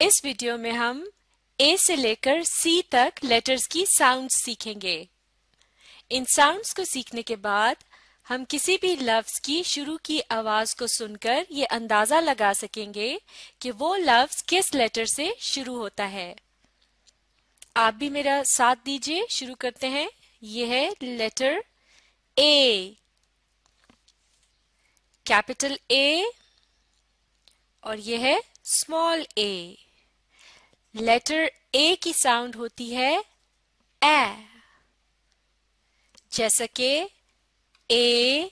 इस वीडियो में हम ए से लेकर सी तक लेटर्स की साउंड सीखेंगे इन साउंड्स को सीखने के बाद हम किसी भी लफ्ज की शुरू की आवाज को सुनकर ये अंदाजा लगा सकेंगे कि वो लफ्ज किस लेटर से शुरू होता है आप भी मेरा साथ दीजिए शुरू करते हैं ये है लेटर ए कैपिटल ए और ये है स्मॉल ए लेटर ए की साउंड होती है ए जैसा कि ए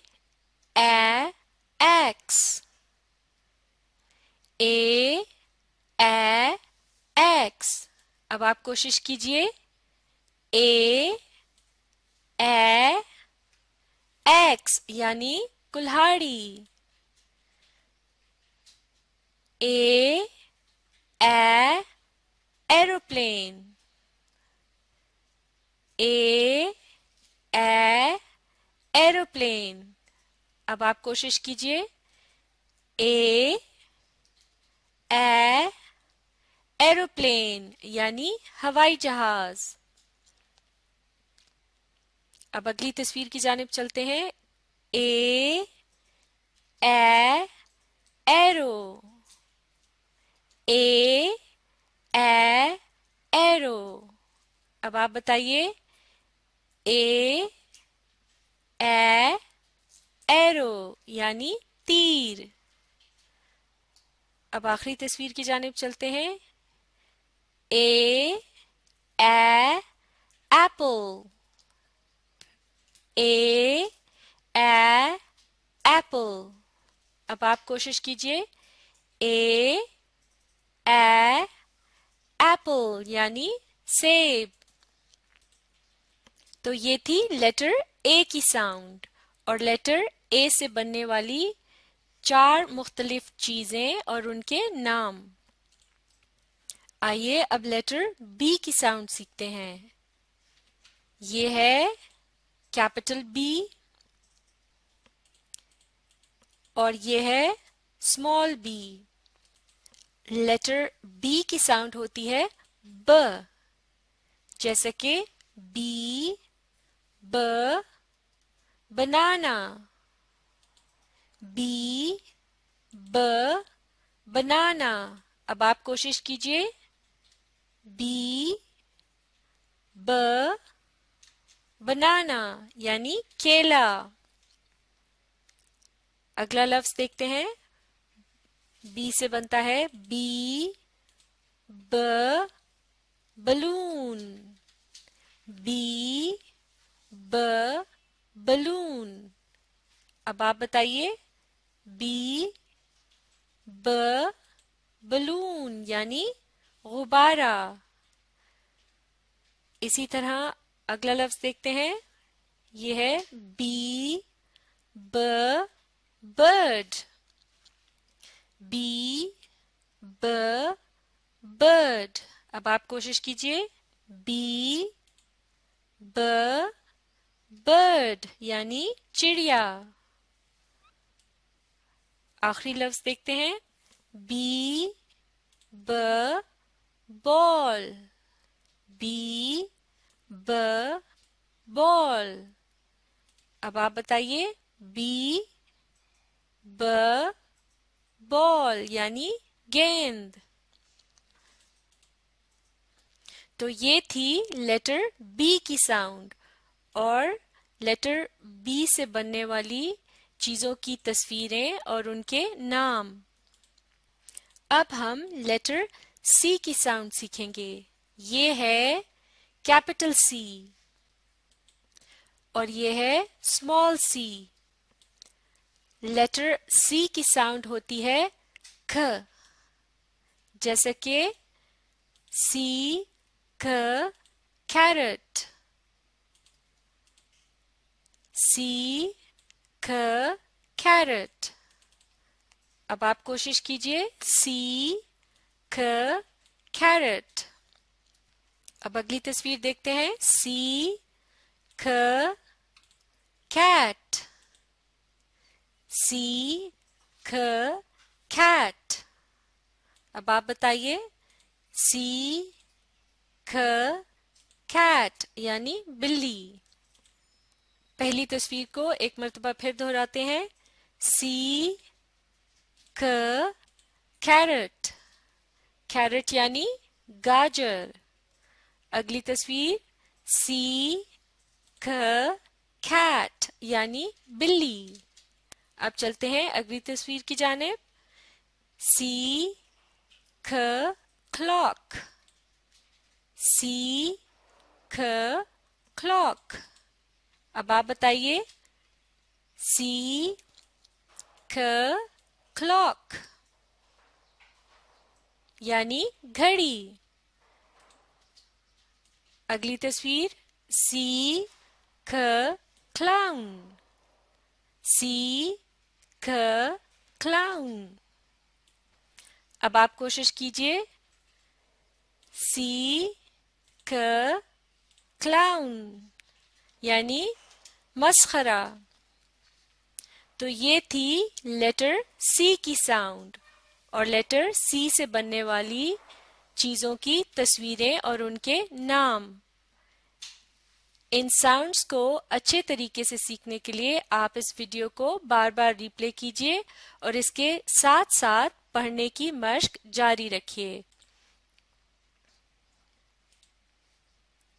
ए एक्स ए ए एक्स अब आप कोशिश कीजिए ए ए एक्स यानी कुल्हाड़ी A plane a A aeroplane अब आप कोशिश कीजिए ए ए एरोप्लेन यानी हवाई जहाज अब अगली तस्वीर की जानब चलते हैं ए ए एरो ए ए एरो अब आप बताइए ए ए एरो यानी तीर अब आखिरी तस्वीर की जानब चलते हैं ए ए एप्पल ए ए एप्पल अब आप कोशिश कीजिए ए ए एप्पल यानी सेब तो ये थी लेटर ए की साउंड और लेटर ए से बनने वाली चार मुख्तलिफ चीजें और उनके नाम आइए अब लेटर बी की साउंड सीखते हैं ये है कैपिटल बी और ये है स्मॉल बी लेटर बी की साउंड होती है ब जैसे कि बी ब बनाना बी ब बनाना अब आप कोशिश कीजिए बी ब बनाना यानी केला अगला लफ्ज देखते हैं बी से बनता है बी ब बलून बी ब बलून अब आप बताइए बी ब बलून यानी गुब्बारा इसी तरह अगला लफ्ज देखते हैं यह है बी ब बर्ड बी b बर्ड अब आप कोशिश कीजिए बी b bird यानी चिड़िया आखिरी लफ्ज देखते हैं B b ball B b ball अब आप बताइए बी ब बॉल यानी गेंद तो ये थी लेटर बी की साउंड और लेटर बी से बनने वाली चीज़ों की तस्वीरें और उनके नाम अब हम लेटर सी की साउंड सीखेंगे ये है कैपिटल सी और ये है स्मॉल सी लेटर सी की साउंड होती है ख जैसे कि सी ख कैरेट सी ख कैरेट अब आप कोशिश कीजिए सी ख कैरेट अब अगली तस्वीर देखते हैं सी ख कैट सी ख कैट अब आप बताइए सी ख कैट यानी बिल्ली पहली तस्वीर को एक मरतबा फिर दोहराते हैं सी ख कैरेट कैरेट यानी गाजर अगली तस्वीर सी ख कैट यानी बिल्ली अब चलते हैं अगली तस्वीर की जानेब सी ख क्लॉक सी ख क्लॉक अब आप बताइए सी ख क्लॉक यानी घड़ी अगली तस्वीर सी ख क्लाउन सी क क्लाउन अब आप कोशिश कीजिए सी क क्लाउन यानी मस्खरा तो ये थी लेटर सी की साउंड और लेटर सी से बनने वाली चीज़ों की तस्वीरें और उनके नाम इन साउंड्स को अच्छे तरीके से सीखने के लिए आप इस वीडियो को बार बार रिप्ले कीजिए और इसके साथ साथ पढ़ने की मश्क जारी रखिए